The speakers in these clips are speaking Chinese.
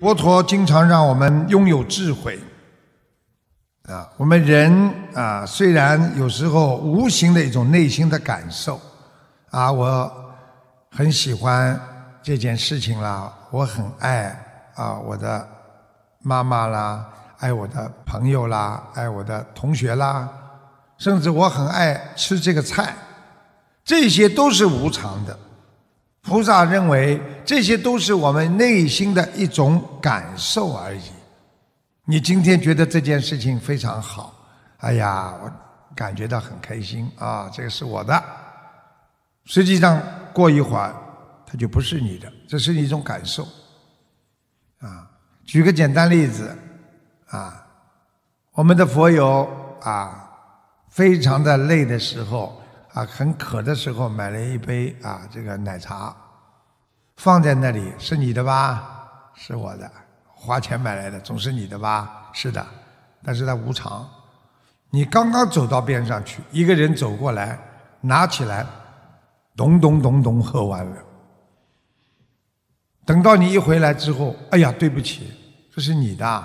佛陀经常让我们拥有智慧啊，我们人啊，虽然有时候无形的一种内心的感受啊，我很喜欢这件事情啦，我很爱啊，我的妈妈啦，爱我的朋友啦，爱我的同学啦，甚至我很爱吃这个菜，这些都是无常的。菩萨认为，这些都是我们内心的一种感受而已。你今天觉得这件事情非常好，哎呀，我感觉到很开心啊，这个是我的。实际上，过一会儿，它就不是你的，这是一种感受。啊，举个简单例子，啊，我们的佛友啊，非常的累的时候。啊，很渴的时候买了一杯啊，这个奶茶放在那里是你的吧？是我的，花钱买来的总是你的吧？是的，但是它无偿。你刚刚走到边上去，一个人走过来拿起来，咚咚咚咚喝完了。等到你一回来之后，哎呀，对不起，这是你的，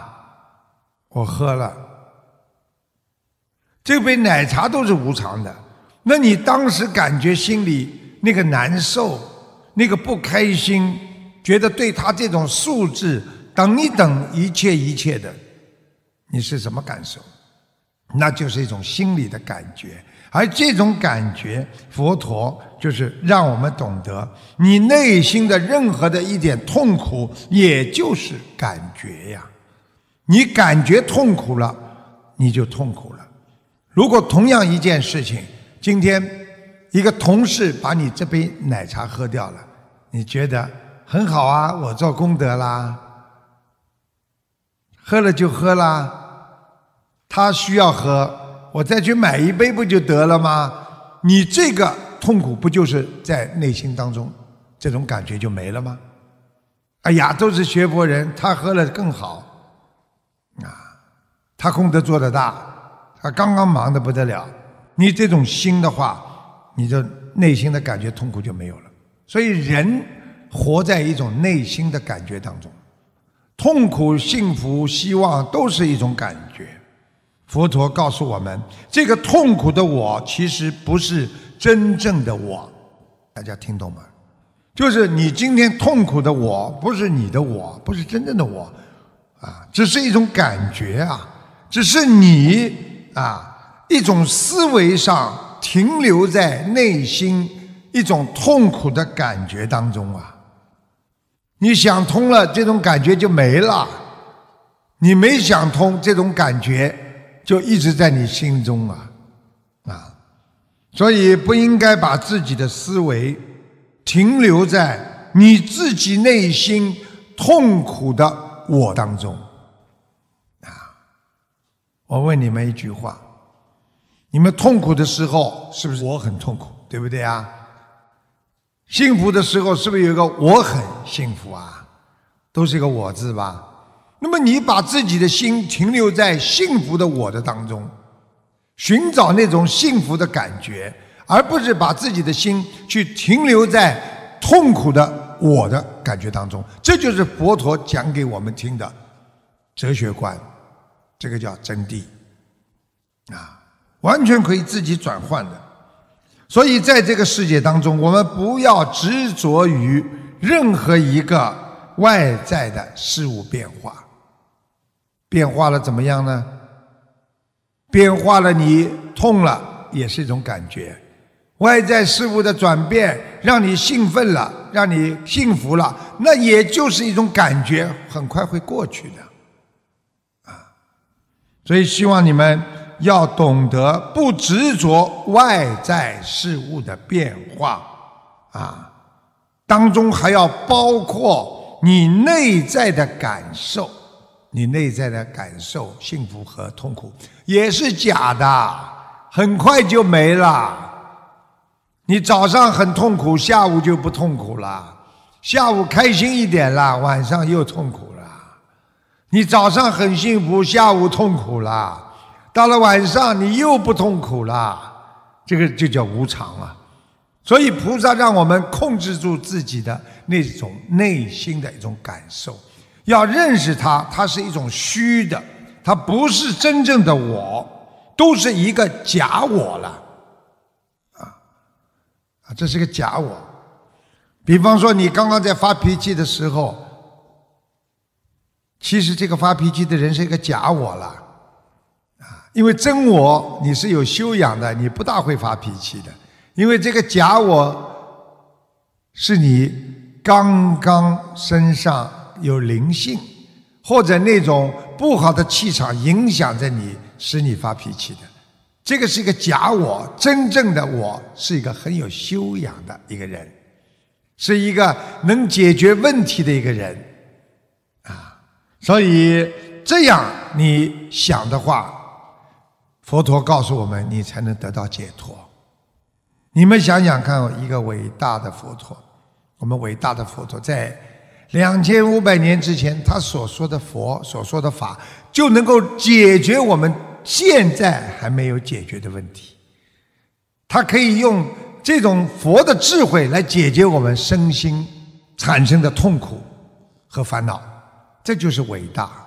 我喝了，这杯奶茶都是无偿的。那你当时感觉心里那个难受，那个不开心，觉得对他这种素质等一等一切一切的，你是什么感受？那就是一种心理的感觉，而这种感觉，佛陀就是让我们懂得，你内心的任何的一点痛苦，也就是感觉呀。你感觉痛苦了，你就痛苦了。如果同样一件事情，今天一个同事把你这杯奶茶喝掉了，你觉得很好啊？我做功德啦，喝了就喝啦，他需要喝，我再去买一杯不就得了吗？你这个痛苦不就是在内心当中，这种感觉就没了吗？哎呀，都是学佛人，他喝了更好啊，他功德做得大，他刚刚忙得不得了。你这种心的话，你的内心的感觉痛苦就没有了。所以人活在一种内心的感觉当中，痛苦、幸福、希望都是一种感觉。佛陀告诉我们，这个痛苦的我其实不是真正的我。大家听懂吗？就是你今天痛苦的我不是你的，我不是真正的我，啊，只是一种感觉啊，只是你啊。一种思维上停留在内心一种痛苦的感觉当中啊，你想通了，这种感觉就没了；你没想通，这种感觉就一直在你心中啊啊！所以不应该把自己的思维停留在你自己内心痛苦的我当中啊！我问你们一句话。你们痛苦的时候，是不是我很痛苦，对不对啊？幸福的时候，是不是有一个我很幸福啊？都是一个“我”字吧？那么，你把自己的心停留在幸福的“我的”当中，寻找那种幸福的感觉，而不是把自己的心去停留在痛苦的“我的”感觉当中，这就是佛陀讲给我们听的哲学观，这个叫真谛啊。完全可以自己转换的，所以在这个世界当中，我们不要执着于任何一个外在的事物变化。变化了怎么样呢？变化了，你痛了也是一种感觉。外在事物的转变让你兴奋了，让你幸福了，那也就是一种感觉，很快会过去的。啊，所以希望你们。要懂得不执着外在事物的变化，啊，当中还要包括你内在的感受，你内在的感受，幸福和痛苦也是假的，很快就没了。你早上很痛苦，下午就不痛苦了，下午开心一点了，晚上又痛苦了。你早上很幸福，下午痛苦了。到了晚上，你又不痛苦了，这个就叫无常啊。所以菩萨让我们控制住自己的那种内心的一种感受，要认识它，它是一种虚的，它不是真正的我，都是一个假我了。啊啊，这是个假我。比方说，你刚刚在发脾气的时候，其实这个发脾气的人是一个假我了。因为真我你是有修养的，你不大会发脾气的。因为这个假我是你刚刚身上有灵性，或者那种不好的气场影响着你，使你发脾气的。这个是一个假我，真正的我是一个很有修养的一个人，是一个能解决问题的一个人，啊，所以这样你想的话。佛陀告诉我们，你才能得到解脱。你们想想看，一个伟大的佛陀，我们伟大的佛陀，在两千五百年之前，他所说的佛所说的法，就能够解决我们现在还没有解决的问题。他可以用这种佛的智慧来解决我们身心产生的痛苦和烦恼，这就是伟大。